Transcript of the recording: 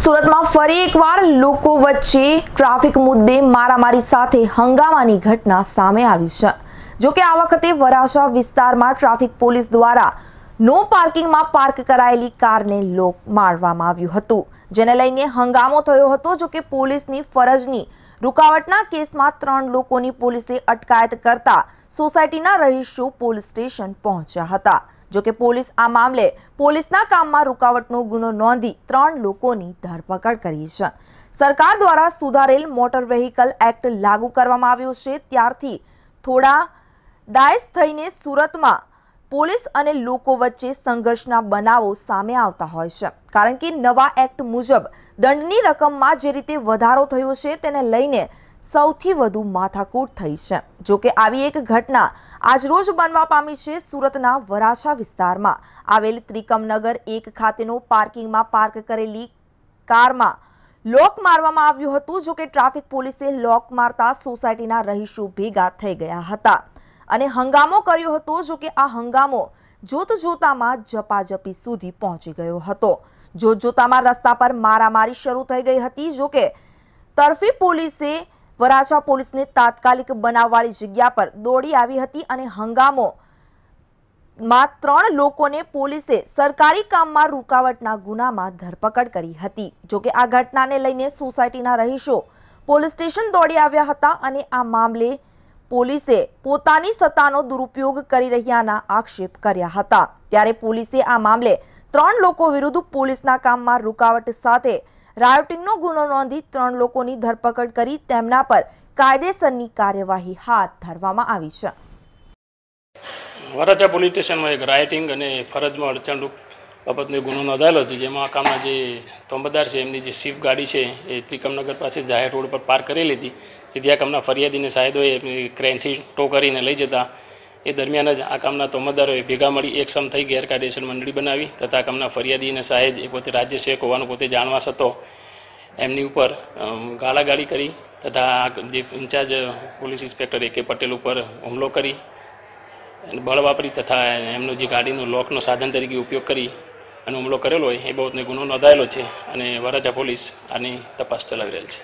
સુરતમાં ફરી એકવાર લોકો વચ્ચે ટ્રાફિક મુદ્દે મારામારી સાથે હંગામાની ઘટના સામે આવી છે જોકે આ વખતે વરાછા વિસ્તારમાં ટ્રાફિક પોલીસ દ્વારા નો પાર્કિંગમાં પાર્ક કરાયેલી કારને લોક મારવામાં આવ્યું હતું જેને લઈને હંગામો થયો હતો જોકે પોલીસની ફરજની રૂકાવટના કેસમાં ત્રણ લોકોની પોલીસે અટકાયત કરતા સોસાયટીના રહીશો પોલીસ સ્ટેશન પહોંચ્યા હતા જોકે પોલીસ આ મામલે પોલીસના કામમાં રૂકાવટનો ગુનો નોંધી ત્રણ લોકોની ધરપકડ કરી છે સરકાર દ્વારા સુધારેલ મોટર વેહિકલ એક્ટ લાગુ કરવામાં આવ્યો છે ત્યારથી થોડા ડાયસ થઈને સુરતમાં પોલીસ અને લોકો વચ્ચે સંઘર્ષના બનાવો સામે આવતા હોય છે કારણ કે નવા એક્ટ મુજબ દંડની રકમમાં જે રીતે વધારો થયો છે તેને લઈને સૌથી વધુ માથાકૂટ થઈ છે જોકે આવી એક ઘટના આજરોજ બનવા પામી છે સુરતના વરાછા વિસ્તારમાં આવેલ ત્રિકમનગર એક ખાતેનો પાર્કિંગમાં પાર્ક કરેલી કારમાં લોક મારવામાં આવ્યું હતું જોકે ટ્રાફિક પોલીસે લોક મારતા સોસાયટીના રહીશો ભેગા થઈ ગયા હતા અને હંગામો કર્યો હતો જો કે આ હંગામો જોત જોતજોતામાં જપાજપી સુધી પહોંચી ગયો હતો જોતજોતામાં રસ્તા પર મારામારી શરૂ થઈ ગઈ હતી જોકે તરફી પોલીસે વરાછા પોલીસને તાત્કાલિક બનાવવાળી જગ્યા પર દોડી આવી હતી અને હંગામો માં ત્રણ લોકોને પોલીસે સરકારી કામમાં રૂકાવટના ગુનામાં ધરપકડ કરી હતી જોકે આ ઘટનાને લઈને સોસાયટીના રહીશો પોલીસ સ્ટેશન દોડી આવ્યા હતા અને આ મામલે પોલીસે પોતાની સત્તાનો દુરુપયોગ કરી રહ્યાના આક્ષેપ કર્યા હતા ત્યારે પોલીસે આ મામલે ત્રણ લોકો વિરુદ્ધ પોલીસના કામમાં રૂકાવટ સાથે રાયોટિંગનો ગુનો નોંધી ત્રણ લોકોની ધરપકડ કરી તેમના પર કાયદેસરની કાર્યવાહી હાથ ધરવામાં આવી છે વરાછા પોલીસ સ્ટેશનમાં એક રાઇટિંગ અને ફરજમાં અડચણરૂપ બાબતને ગુનો નોંધાયેલો છે જેમાં આખામાં જે તોંબદાર છે એમની જે સ્વિફ્ટ ગાડી છે એ ત્રિકમનગર પાસે જાહેર રોડ પર પાર્ક કરેલી હતી જેથી આકામના ફરિયાદીને સાહેદોએ ક્રેનથી ટો કરીને લઈ જતા એ દરમિયાન જ આ કામના તોમદારોએ ભેગા મળી એક સમ થઈ ગેરકાયદેસર મંડળી બનાવી તથા કામના ફરિયાદી અને સાહેબ એ પોતે રાજ્ય શેખ હોવાનું પોતે જાણવા છતો એમની ઉપર ગાળાગાળી કરી તથા જે ઇન્ચાર્જ પોલીસ ઇન્સ્પેક્ટર એ કે પટેલ ઉપર હુમલો કરી બળ વાપરી તથા એમનો જે ગાડીનો લોકનો સાધન તરીકે ઉપયોગ કરી અને હુમલો કરેલો હોય એ બહુને ગુનો નોંધાયેલો છે અને વરાજા પોલીસ આની તપાસ ચલાવી રહેલ છે